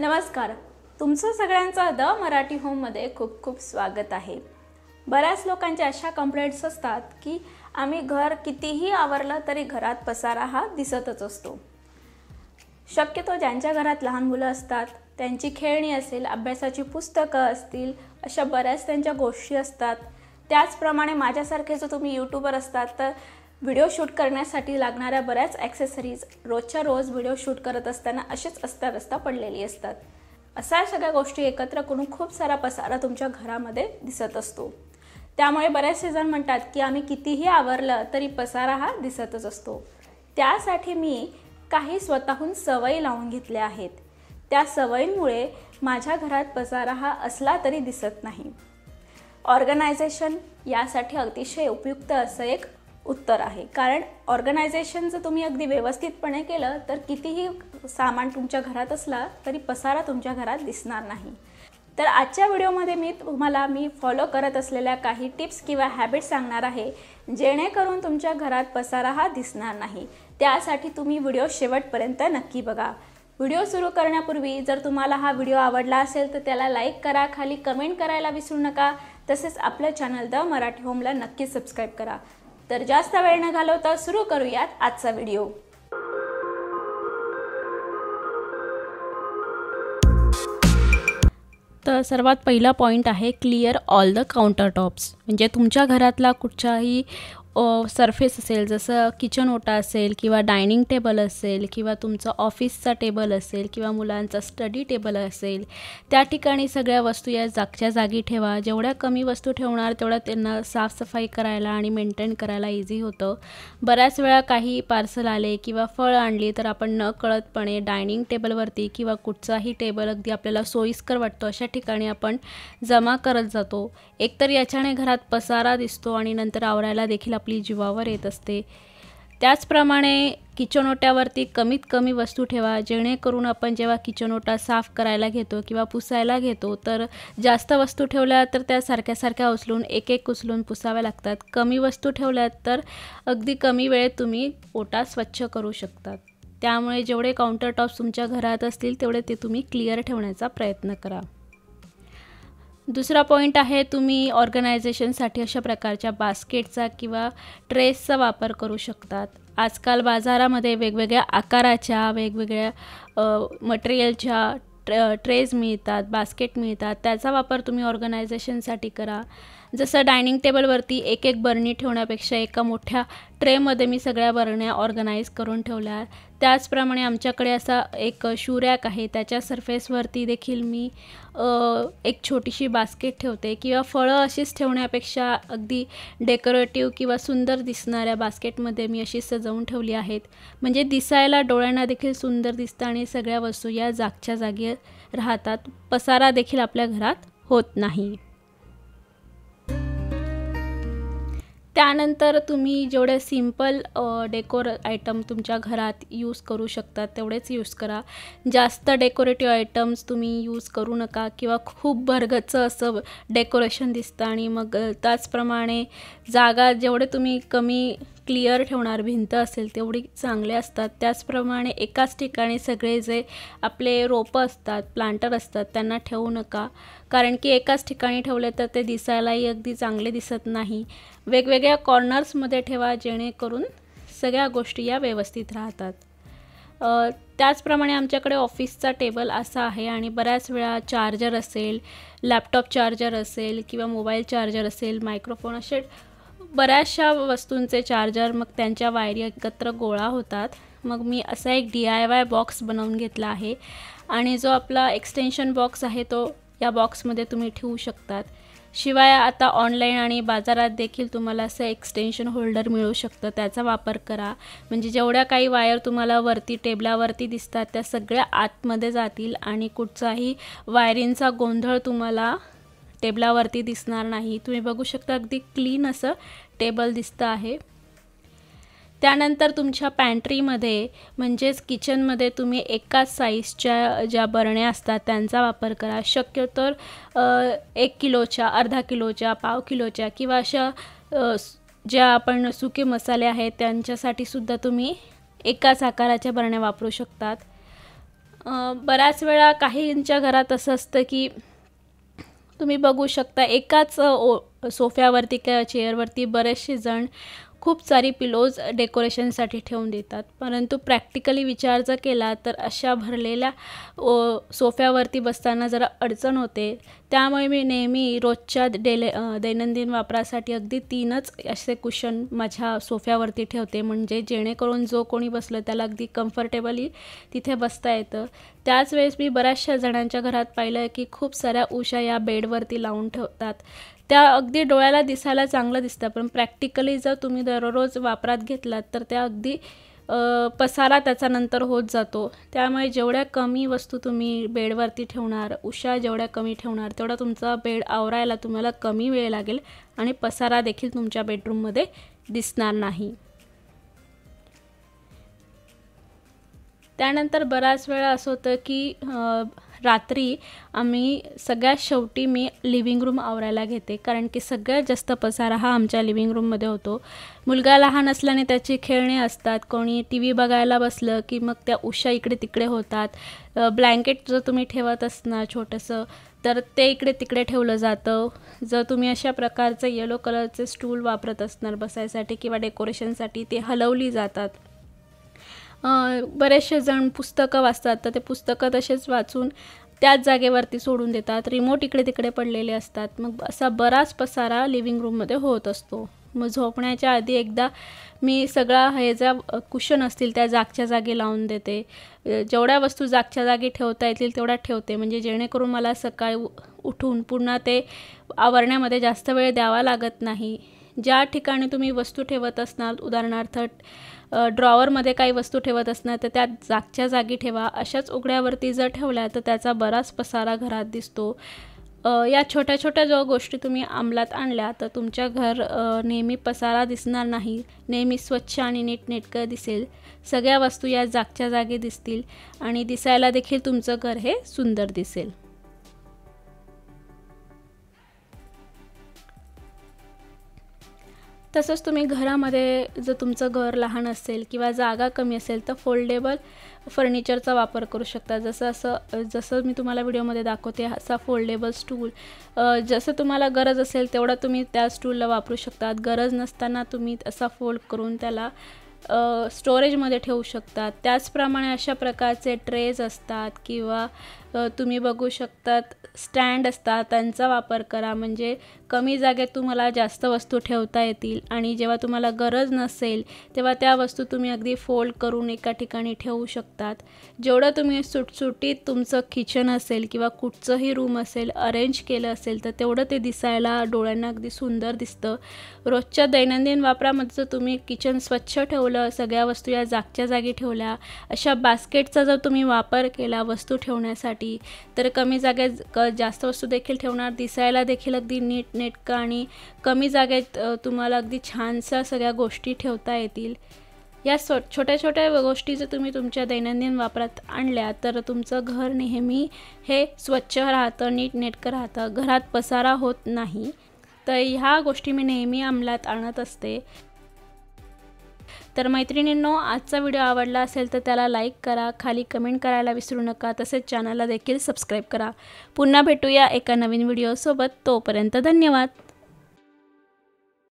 नमस्कार तुमचं सगळ्यांचं द मराठी होममध्ये खूप खूप स्वागत आहे बऱ्याच लोकांच्या अशा कंप्लेंट्स असतात की आम्ही घर कितीही आवरलं तरी घरात पसारा हा दिसतच असतो शक्यतो ज्यांच्या घरात लहान मुलं असतात त्यांची खेळणी असेल अभ्यासाची पुस्तकं असतील अशा बऱ्याच त्यांच्या गोष्टी असतात त्याचप्रमाणे माझ्यासारखे जो तुम्ही यूट्यूबर असतात तर व्हिडिओ शूट करण्यासाठी लागणाऱ्या बऱ्याच ॲक्सेसरीज रोजच्या रोज व्हिडिओ शूट करत असताना असेच असता रस्ता पडलेली असतात अशा सगळ्या गोष्टी एकत्र करून खूप सारा पसारा तुमच्या घरामध्ये दिसत असतो त्यामुळे बऱ्याचसे जण म्हणतात की आम्ही कितीही आवरलं तरी पसारा हा दिसतच असतो त्यासाठी मी काही स्वतःहून सवयी लावून घेतल्या आहेत त्या सवयींमुळे माझ्या घरात पसारा हा असला तरी दिसत नाही ऑर्गनायझेशन यासाठी अतिशय उपयुक्त असं एक उत्तर आहे कारण ऑर्गनायझेशन जर तुम्ही अगदी व्यवस्थितपणे केलं तर कितीही सामान तुमच्या घरात असला तरी पसारा तुमच्या घरात दिसणार नाही तर आजच्या व्हिडिओमध्ये मी तुम्हाला मी फॉलो करत असलेल्या काही टिप्स किंवा हॅबिट्स सांगणार आहे जेणेकरून तुमच्या घरात पसारा हा दिसणार नाही त्यासाठी तुम्ही व्हिडिओ शेवटपर्यंत नक्की बघा व्हिडिओ सुरू करण्यापूर्वी जर तुम्हाला हा व्हिडिओ आवडला असेल तर त्याला लाईक करा खाली कमेंट करायला विसरू नका तसेच आपलं चॅनल द मराठी होमला नक्की सबस्क्राईब करा तर जास्त वेळ न घालवता सुरू करूयात आजचा व्हिडिओ तर सर्वात पहिला पॉइंट आहे clear all the counter tops म्हणजे तुमच्या घरातला कुठच्याही सरफेस असेल जसं किचन ओटा असेल किंवा डायनिंग टेबल असेल किंवा तुमचं ऑफिसचा टेबल असेल किंवा मुलांचा स्टडी टेबल असेल त्या ठिकाणी सगळ्या वस्तू या जागच्या जागी ठेवा जेवढ्या कमी वस्तू ठेवणार तेवढ्या त्यांना साफसफाई करायला आणि मेंटेन करायला इझी होतं बऱ्याच वेळा काही पार्सल आले किंवा फळं आणली तर आपण न कळतपणे डायनिंग टेबलवरती किंवा कुठचाही टेबल अगदी आपल्याला सोयीस्कर वाटतो अशा ठिकाणी आपण जमा करत जातो एकतर याच्याने घरात पसारा दिसतो आणि नंतर आवरायला देखील आपली जीवावर येत असते त्याचप्रमाणे किचनोट्यावरती कमीत कमी वस्तू ठेवा जेणेकरून आपण जेव्हा किचनोटा साफ करायला घेतो किंवा पुसायला घेतो तर जास्त वस्तू ठेवल्या तर त्या सारख्या सारख्या उचलून एक एक उचलून पुसाव्या लागतात कमी वस्तू ठेवल्यात तर अगदी कमी वेळेत तुम्ही ओटा स्वच्छ करू शकतात त्यामुळे जेवढे काउंटरटॉप्स तुमच्या घरात असतील तेवढे ते तुम्ही क्लिअर ठेवण्याचा प्रयत्न करा दुसरा पॉईंट आहे तुम्ही ऑर्गनायझेशनसाठी अशा प्रकारच्या बास्केटचा किंवा ट्रेसचा वापर करू शकतात आजकाल बाजारामध्ये वेगवेगळ्या आकाराच्या वेगवेगळ्या मटेरियलच्या ट्रे ट्रेज मिळतात बास्केट मिळतात त्याचा वापर तुम्ही ऑर्गनायझेशनसाठी करा जसं डायनिंग टेबलवरती एक एक बरणी ठेवण्यापेक्षा एका मोठ्या ट्रेमध्ये मी सगळ्या बरण्या ऑर्गनाईज करून ठेवल्या त्याचप्रमाणे आमच्याकडे असा एक शू रॅक आहे त्याच्या सरफेसवरती देखील मी एक छोटीशी बास्केट ठेवते किंवा फळं अशीच ठेवण्यापेक्षा अगदी डेकोरेटिव्ह किंवा सुंदर दिसणाऱ्या बास्केटमध्ये मी अशी सजवून ठेवली आहेत म्हणजे दिसायला डोळ्यांना देखील सुंदर दिसतं आणि सगळ्या वस्तू या जागच्या जागी राहतात पसारा देखील आपल्या घरात होत नाही त्यानंतर तुम्ही जेवढे सिंपल डेकोर आयटम तुमच्या घरात यूज करू शकता तेवढेच यूज करा जास्त डेकोरेटिव्ह आयटम्स तुम्ही यूज करू नका किंवा खूप भरगचं असं डेकोरेशन दिसतं आणि मग त्याचप्रमाणे जागा जेवढे तुम्ही कमी क्लिअर ठेवणार भिंत असेल तेवढी चांगले असतात त्याचप्रमाणे एकाच ठिकाणी सगळे जे आपले रोपं असतात प्लांटर असतात त्यांना ठेवू नका कारण की एकाच ठिकाणी ठेवले तर ते दिसायलाही अगदी चांगले दिसत नाही वेगवेगळ्या कॉर्नर्समध्ये ठेवा जेणेकरून सगळ्या गोष्टी या व्यवस्थित राहतात त्याचप्रमाणे आमच्याकडे ऑफिसचा टेबल असा आहे आणि बऱ्याच वेळा चार्जर असेल लॅपटॉप चार्जर असेल किंवा मोबाईल चार्जर असेल मायक्रोफोन असे बऱ्याचशा वस्तूंचे चार्जर मग त्यांच्या वायरी एकत्र गोळा होतात मग मी असा एक डी आय वाय बॉक्स बनवून घेतला आहे आणि जो आपला एक्सटेन्शन बॉक्स आहे तो या बॉक्समध्ये तुम्ही ठेवू शकतात शिवाय आता ऑनलाईन आणि बाजारात देखील तुम्हाला असं एक्सटेन्शन होल्डर मिळू शकतं त्याचा वापर करा म्हणजे जेवढ्या काही वायर तुम्हाला वरती टेबलावरती दिसतात त्या सगळ्या आतमध्ये जातील आणि कुठचाही वायरिंगचा गोंधळ तुम्हाला टेबलावरती दिसणार नाही तुम्ही बघू शकता अगदी क्लीन असं टेबल दिसतं आहे त्यानंतर तुमच्या पॅन्ट्रीमध्ये म्हणजेच किचनमध्ये तुम्ही एकाच साईजच्या ज्या बरण्या असतात त्यांचा वापर करा शक्यतो एक किलोच्या अर्धा किलोच्या पाव किलोच्या किंवा अशा ज्या आपण सुके मसाले आहेत त्यांच्यासाठी सुद्धा तुम्ही एकाच आकाराच्या बरण्या वापरू शकतात बऱ्याच वेळा काहींच्या घरात असं असतं की तुम्ही बघू शकता एकाच ओ सोफ्यावरती किंवा चेअरवरती बरेचसे जण खूप सारी पिलोज डेकोरेशनसाठी ठेवून देतात परंतु प्रॅक्टिकली विचार जर केला तर अशा भरलेल्या सोफ्यावरती बसताना जरा अडचण होते त्यामुळे मी नेहमी रोजच्या डेले दैनंदिन वापरासाठी अगदी तीनच असे कुशन माझ्या सोफ्यावरती ठेवते म्हणजे जेणेकरून जो कोणी बसलं त्याला अगदी कम्फर्टेबली तिथे बसता येतं त्याच वेळेस मी बऱ्याचशा जणांच्या घरात पाहिलं की खूप साऱ्या उशा या बेडवरती लावून ठेवतात त्या अगदी डोळ्याला दिसायला चांगलं दिसतं पण प्रॅक्टिकली जर तुम्ही दररोज वापरात घेतलात तर त्या अगदी पसारा त्याचा नंतर होत जातो त्यामुळे जेवढ्या कमी वस्तू तुम्ही बेडवरती ठेवणार उशा जेवढ्या कमी ठेवणार तेवढा तुमचा बेड आवरायला तुम्हाला कमी वेळ लागेल आणि पसारा देखील तुमच्या बेडरूममध्ये दिसणार नाही त्यानंतर बराच वेळा असं होतं की रात्री आम्ही सगळ्यात शेवटी मी लिव्हिंग रूम आवरायला घेते कारण की सगळ्यात जास्त पसारा हा आमच्या लिव्हिंग रूममध्ये होतो मुलगा लहान असल्याने त्याची खेळणे असतात कोणी टी व्ही बघायला बसलं की मग त्या उषा इकडे तिकडे होतात ब्लँकेट जर तुम्ही ठेवत असणार छोटंसं तर ते इकडे तिकडे ठेवलं जातं जर तुम्ही अशा प्रकारचं येलो कलरचे स्टूल वापरत असणार बसायसाठी किंवा डेकोरेशनसाठी ते हलवली जातात बरेचसे जण पुस्तकं वाचतात तर ते पुस्तकं तसेच वाचून त्याच जागेवरती सोडून देतात रिमोट इकडे तिकडे पडलेले असतात मग असा बराच पसारा लिव्हिंग रूममध्ये होत असतो मग झोपण्याच्या आधी एकदा मी सगळा हे ज्या कुशन असतील त्या जागच्या जागी लावून देते जेवढ्या वस्तू जागच्या जागी ठेवता येतील तेवढ्या ठेवते म्हणजे जेणेकरून मला सकाळी उठून पुन्हा ते आवरण्यामध्ये जास्त वेळ द्यावा लागत नाही ज्या ठिकाणी तुम्ही वस्तू ठेवत असणार उदाहरणार्थ ड्रॉवरमध्ये काही वस्तू ठेवत असणार तर त्या जागच्या जागी ठेवा अशाच उघड्यावरती जर ठेवल्या तर त्याचा बराच पसारा घरात दिसतो या छोट्या छोट्या जो गोष्टी तुम्ही अंमलात आणल्या तर तुमच्या घर नेहमी पसारा दिसणार नाही नेहमी स्वच्छ आणि नीटनेटकं दिसेल सगळ्या वस्तू या जागच्या जागी दिसतील आणि दिसायला देखील तुमचं घर हे सुंदर दिसेल तसंच तुम्ही घरामध्ये जर तुमचं घर लहान असेल किंवा जागा कमी असेल तर फोल्डेबल फर्निचरचा वापर करू शकता जसं असं जसं मी तुम्हाला व्हिडिओमध्ये दाखवते असा फोल्डेबल स्टूल जसं तुम्हाला गरज असेल तेवढा तुम्ही त्या स्टूलला वापरू शकतात गरज नसताना तुम्ही असा फोल्ड करून त्याला स्टोरेजमध्ये ठेवू शकतात त्याचप्रमाणे अशा प्रकारचे ट्रेज असतात किंवा तुम्ही बघू शकतात स्टँड असतात त्यांचा वापर करा म्हणजे कमी जागेत तुम्हाला जास्त वस्तू ठेवता येतील आणि जेव्हा तुम्हाला गरज नसेल तेव्हा त्या वस्तू तुम्ही अगदी फोल्ड करून एका ठिकाणी ठेवू शकतात जेवढं तुम्ही सुटसुटीत तुमचं किचन असेल किंवा कुठचंही रूम असेल अरेंज केलं असेल तर तेवढं ते दिसायला डोळ्यांना अगदी सुंदर दिसतं रोजच्या दैनंदिन वापरामध्ये जर तुम्ही किचन स्वच्छ ठेवलं सगळ्या वस्तू या जागच्या जागी ठेवल्या अशा बास्केटचा जर तुम्ही वापर केला वस्तू ठेवण्यासाठी तर कमी जागेत जास्त वस्तू देखील ठेवणार दिसायला देखील अगदी नीट नेटकं आणि कमी जागेत तुम्हाला अगदी छानसा सगळ्या गोष्टी ठेवता येतील या सो छोट्या छोट्या गोष्टी जर तुम्ही तुमच्या दैनंदिन वापरात आणल्या तर तुमचं घर नेहमी हे स्वच्छ राहतं नीट नेटकं राहतं घरात पसारा होत नाही तर ह्या गोष्टी मी नेहमी अंमलात आणत असते तर मैत्रिणींनो आजचा व्हिडिओ आवडला असेल तर त्याला लाईक करा खाली कमेंट करायला विसरू नका तसेच चॅनलला देखील सबस्क्राईब करा पुन्हा भेटूया एका नवीन व्हिडिओसोबत तोपर्यंत धन्यवाद